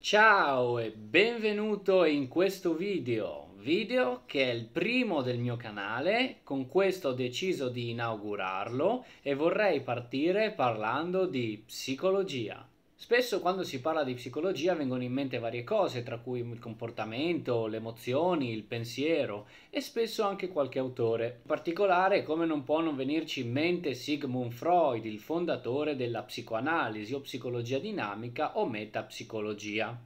Ciao e benvenuto in questo video, video che è il primo del mio canale, con questo ho deciso di inaugurarlo e vorrei partire parlando di psicologia. Spesso quando si parla di psicologia vengono in mente varie cose, tra cui il comportamento, le emozioni, il pensiero e spesso anche qualche autore. In particolare, come non può non venirci in mente Sigmund Freud, il fondatore della psicoanalisi o psicologia dinamica o metapsicologia.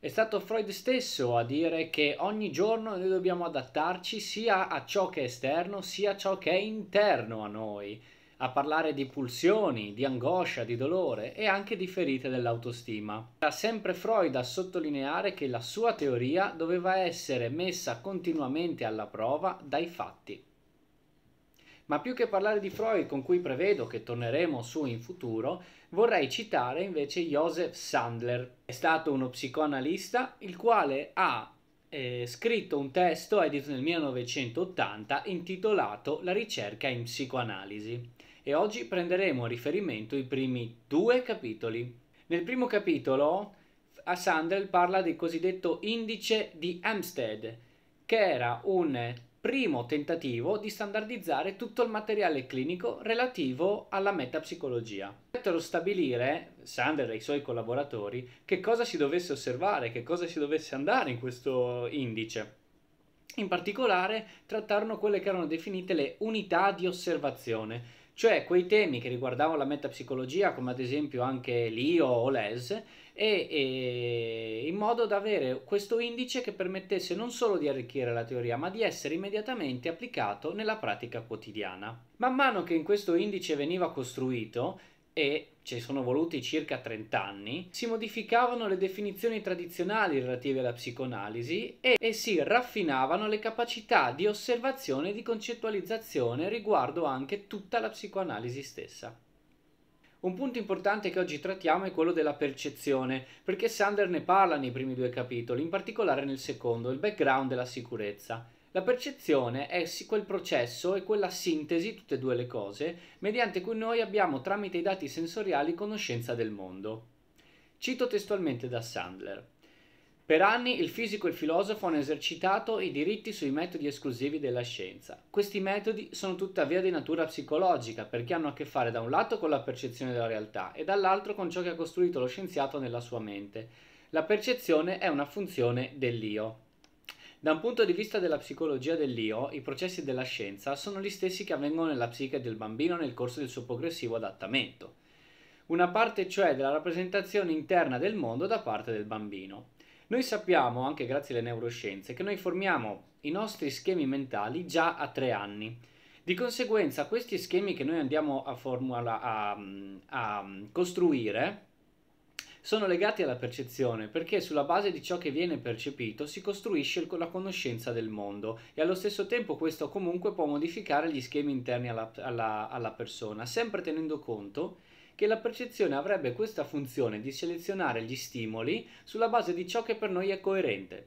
È stato Freud stesso a dire che ogni giorno noi dobbiamo adattarci sia a ciò che è esterno sia a ciò che è interno a noi a parlare di pulsioni, di angoscia, di dolore e anche di ferite dell'autostima. Era sempre Freud a sottolineare che la sua teoria doveva essere messa continuamente alla prova dai fatti. Ma più che parlare di Freud, con cui prevedo che torneremo su in futuro, vorrei citare invece Joseph Sandler. È stato uno psicoanalista il quale ha eh, scritto un testo edito nel 1980 intitolato La ricerca in psicoanalisi e oggi prenderemo a riferimento i primi due capitoli. Nel primo capitolo Sandel parla del cosiddetto indice di Amstead, che era un primo tentativo di standardizzare tutto il materiale clinico relativo alla metapsicologia. Dovettero stabilire, Sander e i suoi collaboratori, che cosa si dovesse osservare, che cosa si dovesse andare in questo indice. In particolare trattarono quelle che erano definite le unità di osservazione, cioè quei temi che riguardavano la metapsicologia, come ad esempio anche l'IO o l'ES, e, e, in modo da avere questo indice che permettesse non solo di arricchire la teoria, ma di essere immediatamente applicato nella pratica quotidiana. Man mano che in questo indice veniva costruito, e ci sono voluti circa 30 anni, si modificavano le definizioni tradizionali relative alla psicoanalisi e, e, si raffinavano le capacità di osservazione e di concettualizzazione riguardo anche tutta la psicoanalisi stessa. Un punto importante che oggi trattiamo è quello della percezione, perché Sander ne parla nei primi due capitoli, in particolare nel secondo, il background della sicurezza. La percezione è quel processo e quella sintesi, tutte e due le cose, mediante cui noi abbiamo tramite i dati sensoriali conoscenza del mondo. Cito testualmente da Sandler. Per anni il fisico e il filosofo hanno esercitato i diritti sui metodi esclusivi della scienza. Questi metodi sono tuttavia di natura psicologica perché hanno a che fare da un lato con la percezione della realtà e dall'altro con ciò che ha costruito lo scienziato nella sua mente. La percezione è una funzione dell'io. Da un punto di vista della psicologia dell'io, i processi della scienza sono gli stessi che avvengono nella psiche del bambino nel corso del suo progressivo adattamento. Una parte cioè della rappresentazione interna del mondo da parte del bambino. Noi sappiamo, anche grazie alle neuroscienze, che noi formiamo i nostri schemi mentali già a tre anni. Di conseguenza questi schemi che noi andiamo a, formula, a, a costruire sono legati alla percezione perché sulla base di ciò che viene percepito si costruisce la conoscenza del mondo e allo stesso tempo questo comunque può modificare gli schemi interni alla, alla, alla persona, sempre tenendo conto che la percezione avrebbe questa funzione di selezionare gli stimoli sulla base di ciò che per noi è coerente.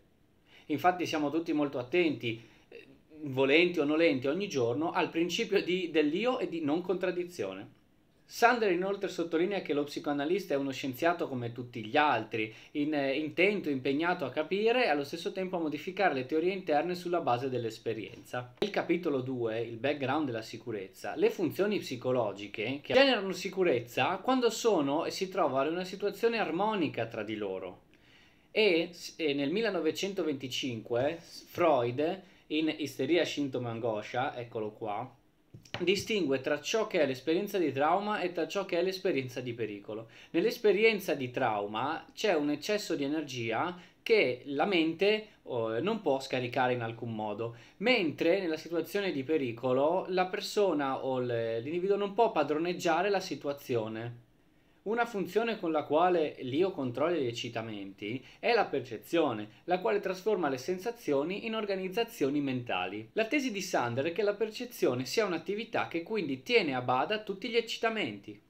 Infatti siamo tutti molto attenti, eh, volenti o nolenti, ogni giorno al principio di, dell'io e di non contraddizione. Sander inoltre sottolinea che lo psicoanalista è uno scienziato come tutti gli altri, in, eh, intento, impegnato a capire e allo stesso tempo a modificare le teorie interne sulla base dell'esperienza. Il capitolo 2, il background della sicurezza, le funzioni psicologiche che generano sicurezza quando sono e si trovano in una situazione armonica tra di loro. E, e nel 1925 Freud, in Isteria, Sintomo e Angoscia, eccolo qua, distingue tra ciò che è l'esperienza di trauma e tra ciò che è l'esperienza di pericolo. Nell'esperienza di trauma c'è un eccesso di energia che la mente eh, non può scaricare in alcun modo, mentre nella situazione di pericolo la persona o l'individuo non può padroneggiare la situazione. Una funzione con la quale l'io controlla gli eccitamenti è la percezione, la quale trasforma le sensazioni in organizzazioni mentali. La tesi di Sander è che la percezione sia un'attività che quindi tiene a bada tutti gli eccitamenti.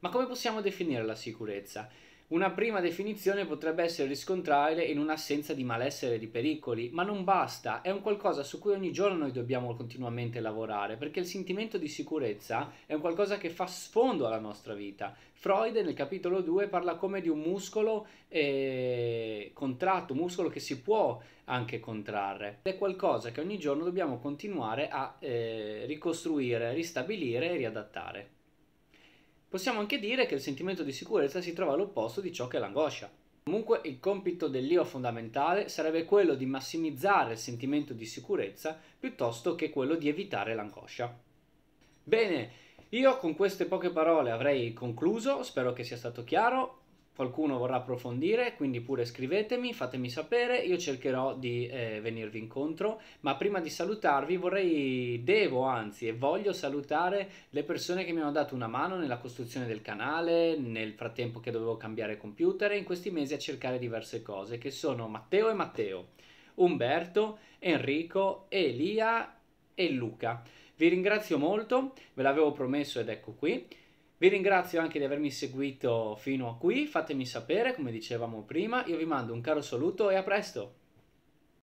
Ma come possiamo definire la sicurezza? Una prima definizione potrebbe essere riscontrabile in un'assenza di malessere e di pericoli, ma non basta, è un qualcosa su cui ogni giorno noi dobbiamo continuamente lavorare, perché il sentimento di sicurezza è un qualcosa che fa sfondo alla nostra vita. Freud nel capitolo 2 parla come di un muscolo eh, contratto, un muscolo che si può anche contrarre. È qualcosa che ogni giorno dobbiamo continuare a eh, ricostruire, ristabilire e riadattare. Possiamo anche dire che il sentimento di sicurezza si trova all'opposto di ciò che è l'angoscia. Comunque il compito dell'io fondamentale sarebbe quello di massimizzare il sentimento di sicurezza piuttosto che quello di evitare l'angoscia. Bene, io con queste poche parole avrei concluso, spero che sia stato chiaro qualcuno vorrà approfondire, quindi pure scrivetemi, fatemi sapere, io cercherò di eh, venirvi incontro, ma prima di salutarvi vorrei, devo anzi e voglio salutare le persone che mi hanno dato una mano nella costruzione del canale, nel frattempo che dovevo cambiare computer e in questi mesi a cercare diverse cose, che sono Matteo e Matteo, Umberto, Enrico, Elia e Luca. Vi ringrazio molto, ve l'avevo promesso ed ecco qui. Vi ringrazio anche di avermi seguito fino a qui, fatemi sapere come dicevamo prima, io vi mando un caro saluto e a presto!